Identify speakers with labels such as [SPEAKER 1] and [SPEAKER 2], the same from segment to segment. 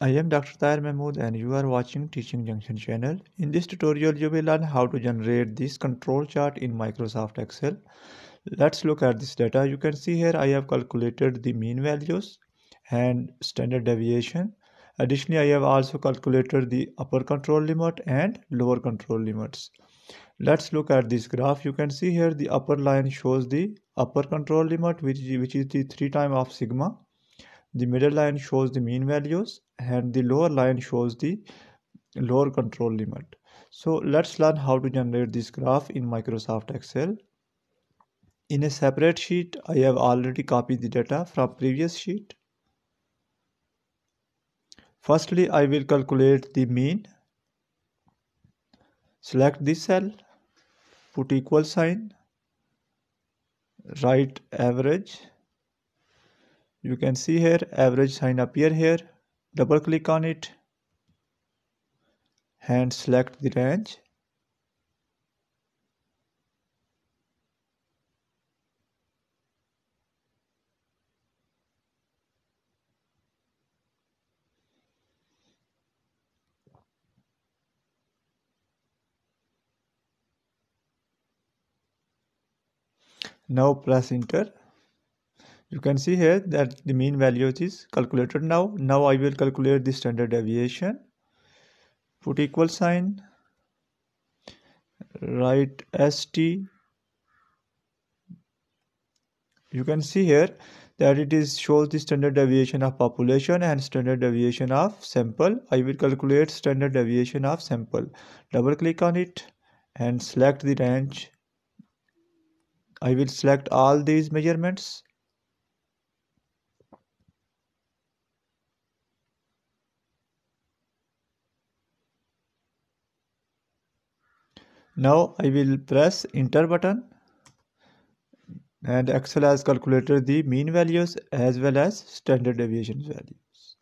[SPEAKER 1] I am Dr. Tahir Mahmood and you are watching Teaching Junction channel. In this tutorial you will learn how to generate this control chart in Microsoft Excel. Let's look at this data. You can see here I have calculated the mean values and standard deviation. Additionally I have also calculated the upper control limit and lower control limits. Let's look at this graph. You can see here the upper line shows the upper control limit which, which is the 3 time of sigma the middle line shows the mean values and the lower line shows the lower control limit so let's learn how to generate this graph in microsoft excel in a separate sheet i have already copied the data from previous sheet firstly i will calculate the mean select this cell put equal sign write average you can see here average sign appear here double click on it and select the range now press enter you can see here that the mean value is calculated now now i will calculate the standard deviation put equal sign write st you can see here that it is shows the standard deviation of population and standard deviation of sample i will calculate standard deviation of sample double click on it and select the range i will select all these measurements now I will press enter button and Excel has calculated the mean values as well as standard deviation values.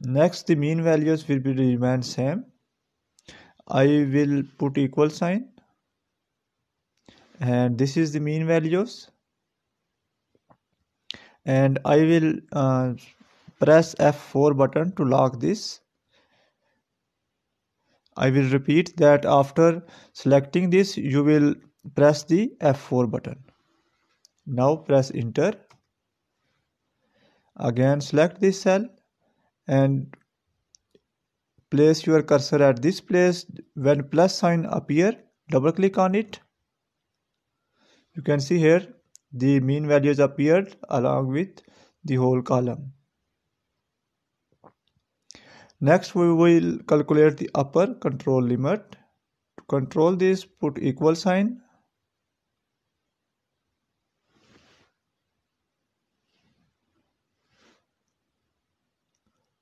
[SPEAKER 1] Next the mean values will be remain same. I will put equal sign and this is the mean values and I will uh, press F4 button to lock this I will repeat that after selecting this you will press the F4 button. Now press enter. Again select this cell and place your cursor at this place. When plus sign appear double click on it. You can see here the mean values appeared along with the whole column. Next we will calculate the upper control limit. To control this put equal sign.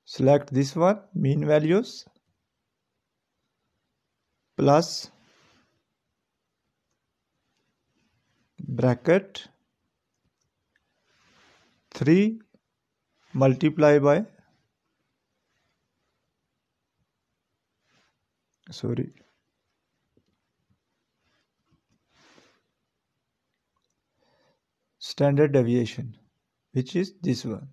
[SPEAKER 1] Select this one mean values plus bracket 3 multiply by sorry standard deviation which is this one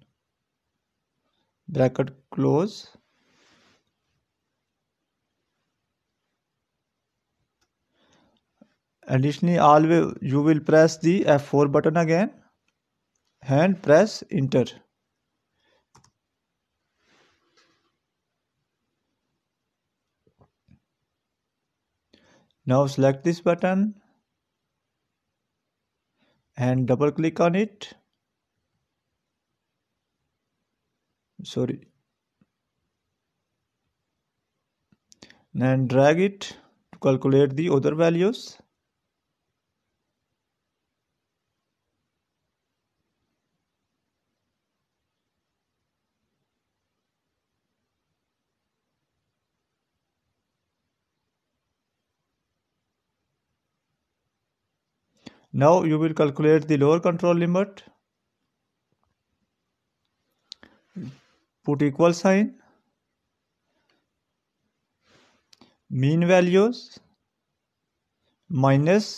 [SPEAKER 1] bracket close additionally always you will press the f4 button again and press enter Now select this button and double click on it. Sorry. And drag it to calculate the other values. Now you will calculate the lower control limit. Put equal sign. Mean values minus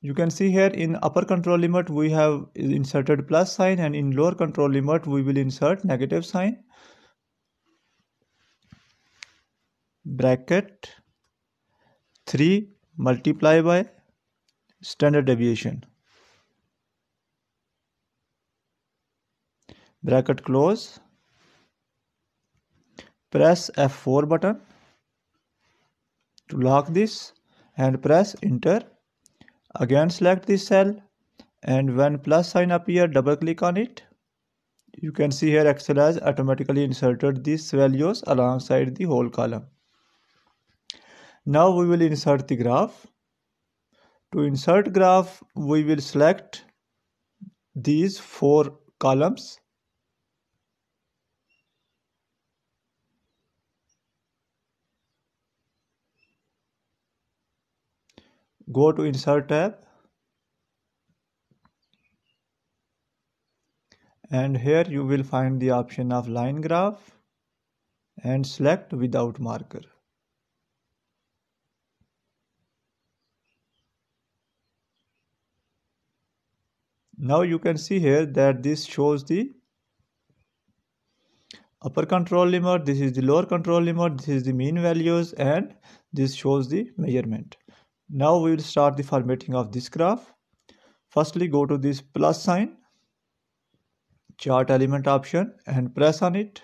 [SPEAKER 1] you can see here in upper control limit we have inserted plus sign and in lower control limit we will insert negative sign bracket 3 multiply by standard deviation bracket close press F4 button to lock this and press enter again select this cell and when plus sign appear double click on it you can see here excel has automatically inserted these values alongside the whole column now we will insert the graph to insert graph, we will select these four columns. Go to insert tab and here you will find the option of line graph and select without marker. now you can see here that this shows the upper control limit this is the lower control limit this is the mean values and this shows the measurement now we will start the formatting of this graph firstly go to this plus sign chart element option and press on it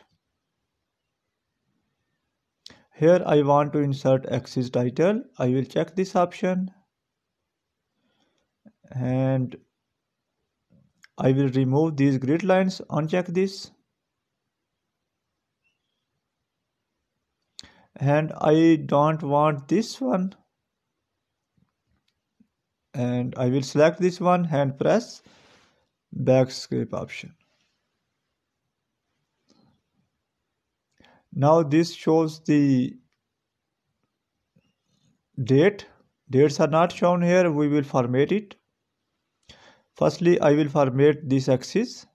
[SPEAKER 1] here I want to insert axis title I will check this option and I will remove these grid lines, uncheck this. And I don't want this one. And I will select this one and press backscape option. Now this shows the date. Dates are not shown here. We will format it firstly I will format this axis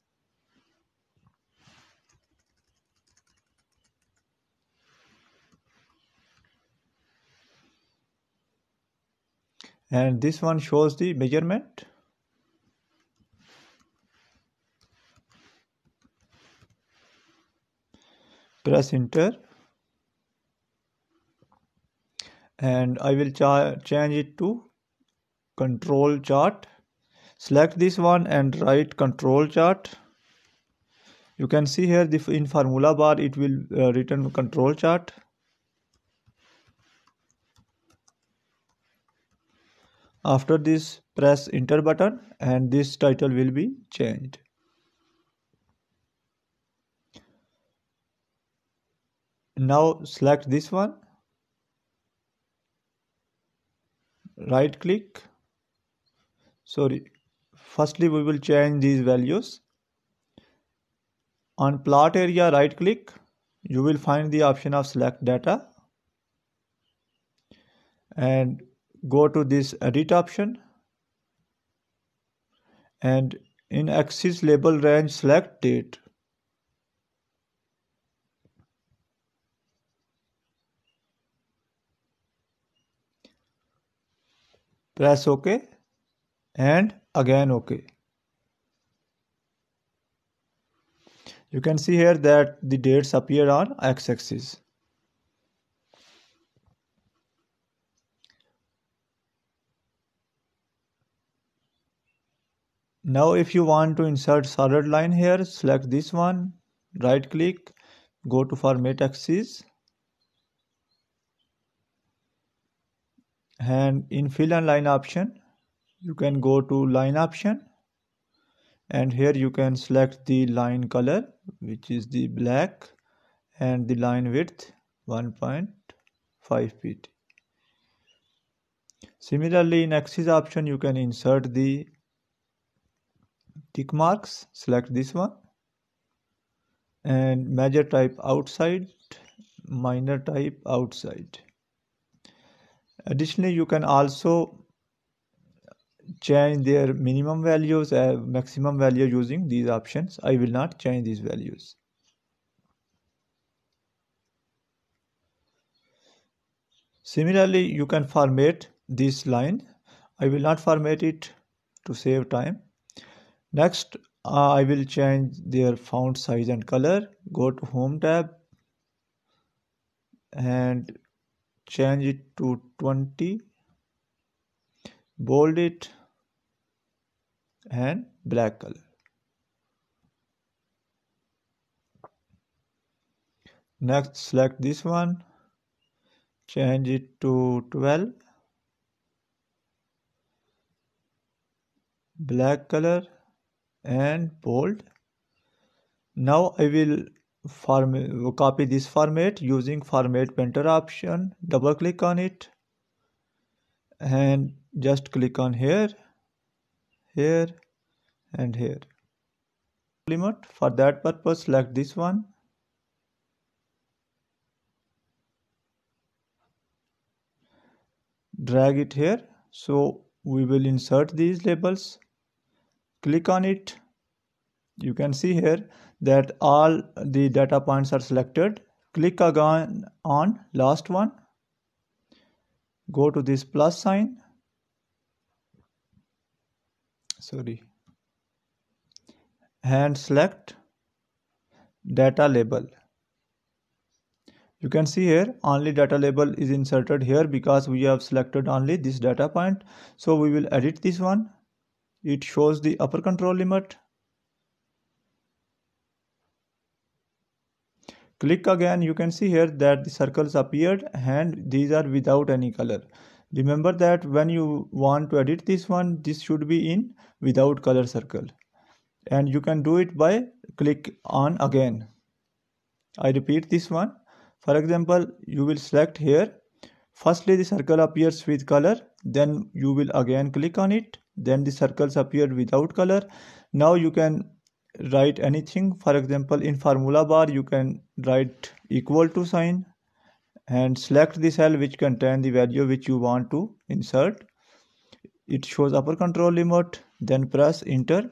[SPEAKER 1] and this one shows the measurement press enter and I will change it to control chart select this one and write control chart you can see here the, in formula bar it will uh, return control chart after this press enter button and this title will be changed now select this one right click sorry firstly we will change these values on plot area right click you will find the option of select data and go to this edit option and in axis label range select date press ok and again ok you can see here that the dates appear on x-axis now if you want to insert solid line here select this one right click go to format axis and in fill and line option you can go to line option and here you can select the line color which is the black and the line width 1.5 pt. similarly in axis option you can insert the tick marks select this one and major type outside minor type outside additionally you can also change their minimum values uh, maximum value using these options i will not change these values similarly you can format this line i will not format it to save time next uh, i will change their font size and color go to home tab and change it to 20 bold it and black color. Next select this one, change it to 12, black color and bold. Now I will form, copy this format using format painter option, double click on it and just click on here here and here Limit for that purpose select this one drag it here so we will insert these labels click on it you can see here that all the data points are selected click again on last one go to this plus sign sorry and select data label you can see here only data label is inserted here because we have selected only this data point so we will edit this one it shows the upper control limit click again you can see here that the circles appeared and these are without any color remember that when you want to edit this one this should be in without color circle and you can do it by click on again i repeat this one for example you will select here firstly the circle appears with color then you will again click on it then the circles appear without color now you can write anything for example in formula bar you can write equal to sign and select the cell which contain the value which you want to insert it shows upper control limit. then press enter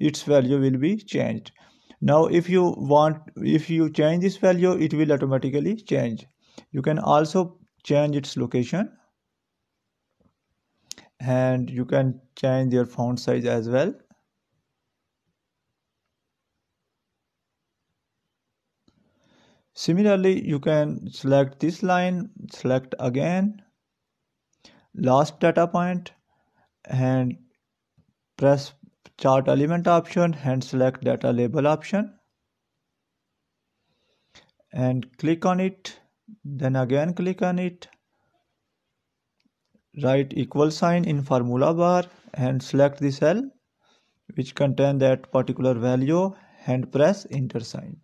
[SPEAKER 1] its value will be changed now if you want if you change this value it will automatically change you can also change its location and you can change your font size as well Similarly, you can select this line, select again, last data point and press chart element option and select data label option and click on it then again click on it write equal sign in formula bar and select the cell which contain that particular value and press enter sign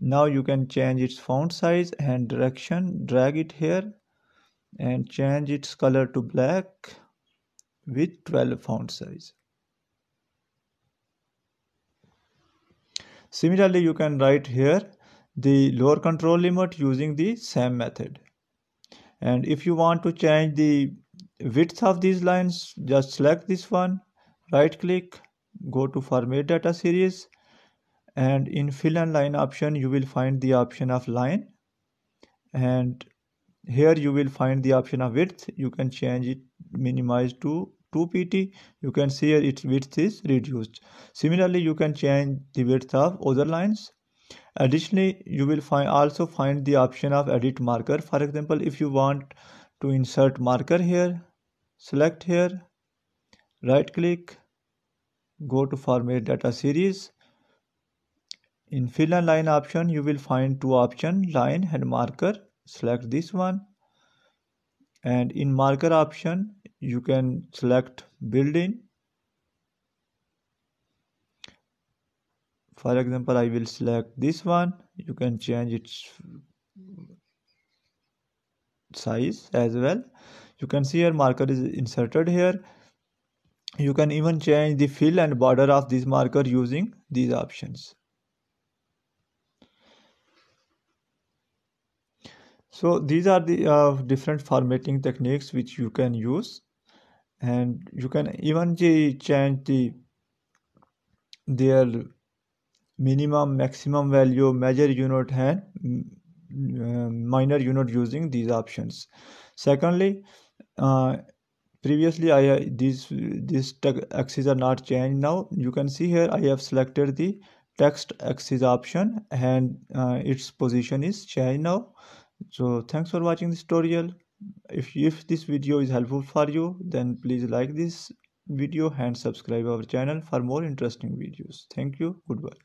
[SPEAKER 1] now you can change its font size and direction drag it here and change its color to black with 12 font size similarly you can write here the lower control limit using the same method and if you want to change the width of these lines just select this one right click go to format data series and in fill and line option you will find the option of line and here you will find the option of width you can change it minimize to 2 pt you can see here its width is reduced similarly you can change the width of other lines additionally you will find also find the option of edit marker for example if you want to insert marker here select here right click go to format data series in fill and line option you will find two option line and marker select this one and in marker option you can select building for example I will select this one you can change its size as well you can see here marker is inserted here you can even change the fill and border of this marker using these options so these are the uh, different formatting techniques which you can use and you can even change the their minimum maximum value measure unit and mm, uh, minor unit using these options secondly uh, previously i uh, these these axes are not changed now you can see here i have selected the text axis option and uh, its position is changed now so thanks for watching this tutorial if, if this video is helpful for you then please like this video and subscribe our channel for more interesting videos thank you goodbye